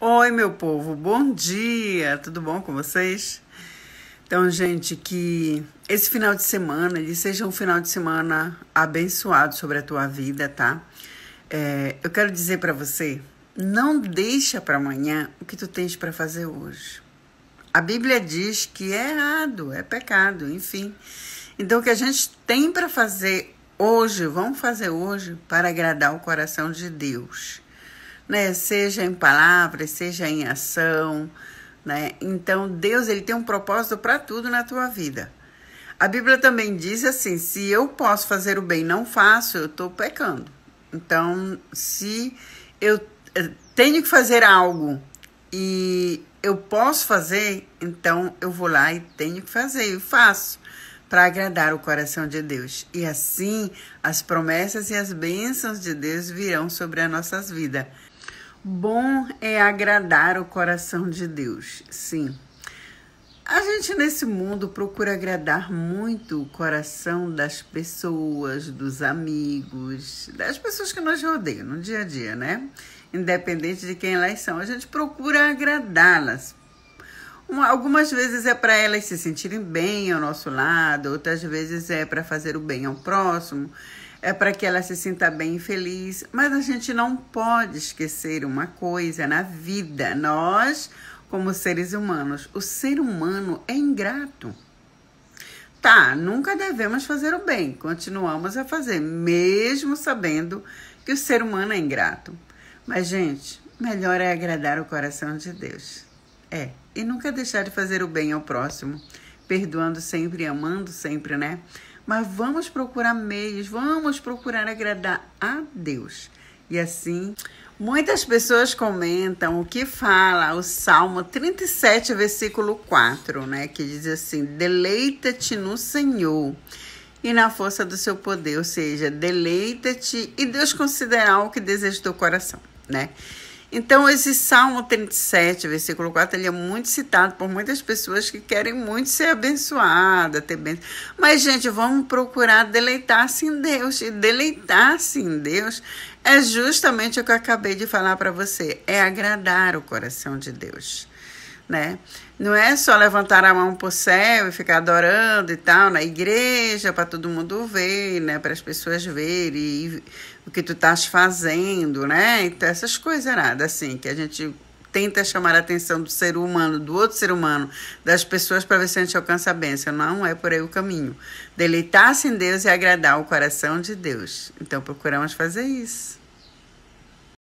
Oi, meu povo, bom dia, tudo bom com vocês? Então, gente, que esse final de semana ele seja um final de semana abençoado sobre a tua vida, tá? É, eu quero dizer para você, não deixa para amanhã o que tu tens para fazer hoje. A Bíblia diz que é errado, é pecado, enfim. Então, o que a gente tem para fazer hoje, vamos fazer hoje para agradar o coração de Deus né? Seja em palavras, seja em ação, né? Então Deus ele tem um propósito para tudo na tua vida. A Bíblia também diz assim: se eu posso fazer o bem, não faço, eu estou pecando. Então, se eu eh, tenho que fazer algo e eu posso fazer, então eu vou lá e tenho que fazer e faço para agradar o coração de Deus. E assim as promessas e as bênçãos de Deus virão sobre as nossas vidas. Bom é agradar o coração de Deus. Sim. A gente nesse mundo procura agradar muito o coração das pessoas, dos amigos, das pessoas que nos rodeiam no dia a dia, né? Independente de quem elas são, a gente procura agradá-las. Algumas vezes é para elas se sentirem bem ao nosso lado, outras vezes é para fazer o bem ao próximo é para que ela se sinta bem e feliz. Mas a gente não pode esquecer uma coisa na vida. Nós, como seres humanos, o ser humano é ingrato. Tá, nunca devemos fazer o bem, continuamos a fazer, mesmo sabendo que o ser humano é ingrato. Mas, gente, melhor é agradar o coração de Deus. É, e nunca deixar de fazer o bem ao próximo, perdoando sempre amando sempre, né? mas vamos procurar meios, vamos procurar agradar a Deus. E assim, muitas pessoas comentam o que fala o Salmo 37, versículo 4, né? Que diz assim: Deleita-te no Senhor e na força do seu poder, ou seja, deleita-te e Deus considerar o que deseja do coração, né? Então, esse Salmo 37, versículo 4, ele é muito citado por muitas pessoas que querem muito ser abençoada, ter bênção. Mas, gente, vamos procurar deleitar-se em Deus. E deleitar-se em Deus é justamente o que eu acabei de falar para você: é agradar o coração de Deus né? Não é só levantar a mão para o céu e ficar adorando e tal na igreja para todo mundo ver, né? Para as pessoas verem e, o que tu estás fazendo, né? Então essas coisas nada assim que a gente tenta chamar a atenção do ser humano, do outro ser humano, das pessoas para ver se a gente alcança a bênção. Não é por aí o caminho. Deleitar-se em Deus e agradar o coração de Deus. Então procuramos fazer isso.